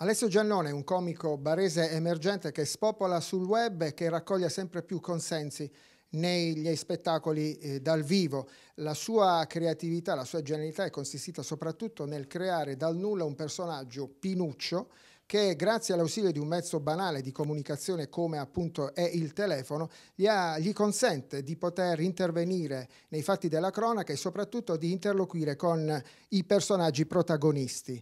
Alessio Giannone è un comico barese emergente che spopola sul web e che raccoglie sempre più consensi negli spettacoli eh, dal vivo. La sua creatività, la sua genialità è consistita soprattutto nel creare dal nulla un personaggio, Pinuccio, che grazie all'ausilio di un mezzo banale di comunicazione come appunto è il telefono, gli, ha, gli, consente di poter intervenire nei fatti della cronaca e soprattutto di interloquire con i personaggi protagonisti.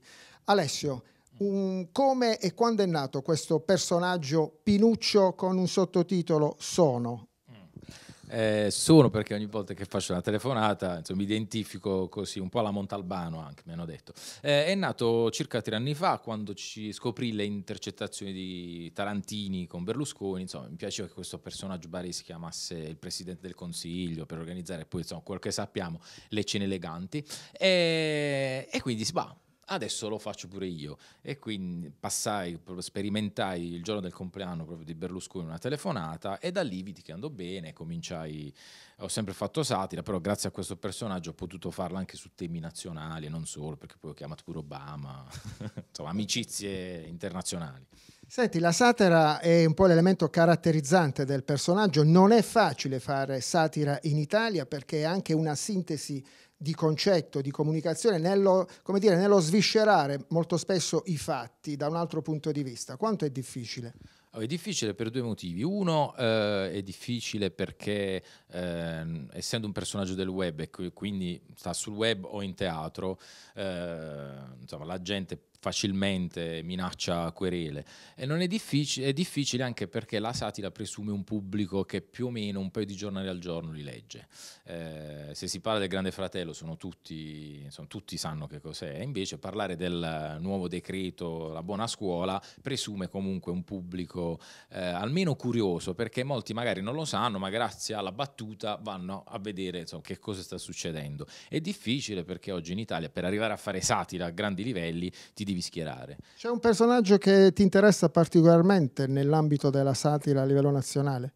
Alessio, Um, come e quando è nato questo personaggio Pinuccio con un sottotitolo Sono? Mm. Eh, sono perché ogni volta che faccio una telefonata insomma, mi identifico così un po' alla Montalbano anche mi hanno detto eh, è nato circa tre anni fa quando ci scoprì le intercettazioni di Tarantini con Berlusconi insomma mi piaceva che questo personaggio Bari si chiamasse il presidente del consiglio per organizzare poi insomma, quel che sappiamo le cene eleganti e, eh, e quindi si va adesso lo faccio pure io. E quindi passai, sperimentai il giorno del compleanno proprio di Berlusconi una telefonata e da lì vidi che andò bene, cominciai, ho sempre fatto satira, però grazie a questo personaggio ho potuto farla anche su temi nazionali e non solo, perché poi ho chiamato pure Obama, insomma amicizie internazionali. Senti, la satira è un po' l'elemento caratterizzante del personaggio, non è facile fare satira in Italia perché è anche una sintesi di concetto, di comunicazione, nello, dire, nello sviscerare molto spesso i fatti da un altro punto di vista. Quanto è difficile? Oh, è difficile per due motivi. Uno eh, è difficile perché eh, essendo un personaggio del web e quindi sta sul web o in teatro, eh, insomma, la gente facilmente minaccia querele. E non è, diffic- è difficile anche perché la satira presume un pubblico che più o meno un paio di giornali al giorno li legge. Eh, se si parla del Grande Fratello, sono tutti, insomma, tutti sanno che cos'è, invece parlare del nuovo decreto, la buona scuola, presume comunque un pubblico eh, almeno curioso, perché molti magari non lo sanno, ma grazie alla battuta vanno a vedere insomma, che cosa sta succedendo. È difficile perché oggi in Italia per arrivare a fare satira a grandi livelli ti devi devi schierare. C'è un personaggio che ti interessa particolarmente nell'ambito della satira a livello nazionale?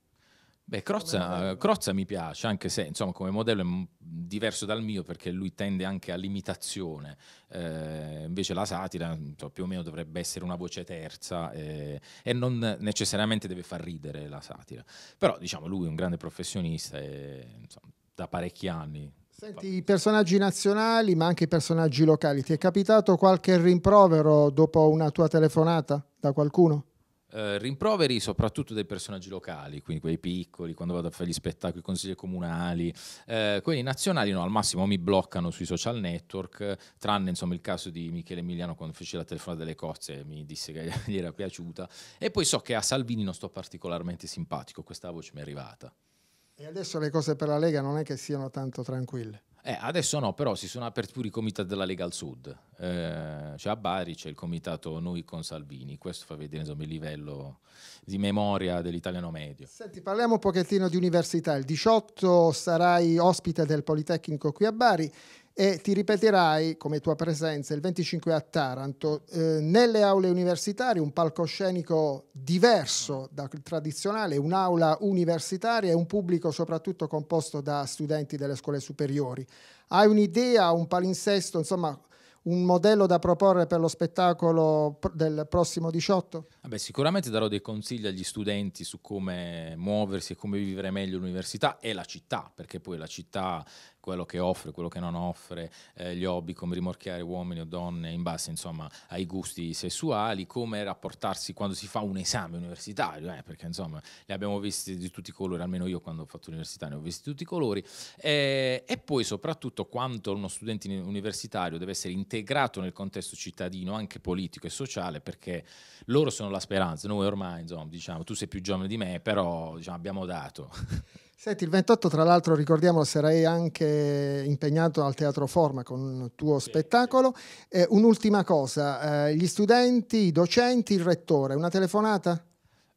Beh, Crozza, Crozza, mi piace, anche se insomma, come modello è diverso dal mio perché lui tende anche all'imitazione, eh, invece la satira so, più o meno dovrebbe essere una voce terza eh, e non necessariamente deve far ridere la satira. Però diciamo lui è un grande professionista e insomma, da parecchi anni Senti, i personaggi nazionali, ma anche i personaggi locali, ti è capitato qualche rimprovero dopo una tua telefonata da qualcuno? Eh, rimproveri soprattutto dei personaggi locali, quindi quei piccoli, quando vado a fare gli spettacoli, consigli comunali, eh, quelli nazionali no, al massimo mi bloccano sui social network, tranne insomma il caso di Michele Emiliano quando fece la telefonata delle cozze e mi disse che gli era piaciuta e poi so che a Salvini non sto particolarmente simpatico, questa voce mi è arrivata. E adesso le cose per la Lega non è che siano tanto tranquille. Eh, adesso no, però si sono aperti pure i comitati della Lega al Sud. Eh, cioè a Bari c'è il comitato Noi con Salvini. Questo fa vedere insomma, il livello di memoria dell'italiano medio. Senti, parliamo un pochettino di università. Il 18 sarai ospite del Politecnico qui a Bari e ti ripeterai come tua presenza il 25 a Taranto eh, nelle aule universitarie un palcoscenico diverso dal tradizionale, un'aula universitaria e un pubblico soprattutto composto da studenti delle scuole superiori. Hai un'idea, un palinsesto, insomma un modello da proporre per lo spettacolo del prossimo 18? Vabbè, sicuramente darò dei consigli agli studenti su come muoversi e come vivere meglio l'università e la città, perché poi la città quello che offre, quello che non offre, eh, gli hobby, come rimorchiare uomini o donne in base insomma, ai gusti sessuali, come rapportarsi quando si fa un esame universitario, eh, perché insomma li abbiamo visti di tutti i colori, almeno io quando ho fatto l'università ne ho visti di tutti i colori, eh, e poi soprattutto quanto uno studente universitario deve essere integrato nel contesto cittadino, anche politico e sociale, perché loro sono la speranza, noi ormai insomma, diciamo, tu sei più giovane di me, però diciamo, abbiamo dato. Senti, il 28 tra l'altro ricordiamo sarai anche impegnato al Teatro Forma con il tuo spettacolo. Eh, un'ultima cosa, eh, gli studenti, i docenti, il rettore, una telefonata?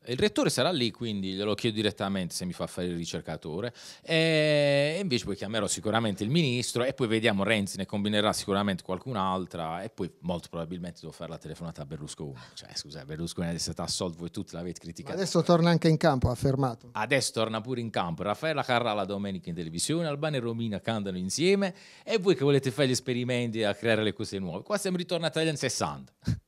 Il rettore sarà lì, quindi glielo chiedo direttamente se mi fa fare il ricercatore. E invece poi chiamerò sicuramente il ministro e poi vediamo Renzi ne combinerà sicuramente qualcun'altra e poi molto probabilmente devo fare la telefonata a Berlusconi. Cioè, scusa, Berlusconi è stato assolto, voi tutti l'avete criticato. Ma adesso torna anche in campo, ha affermato. Adesso torna pure in campo. Raffaella Carrala domenica in televisione, Albano e Romina cantano insieme e voi che volete fare gli esperimenti a creare le cose nuove. Qua siamo ritornati agli anni 60.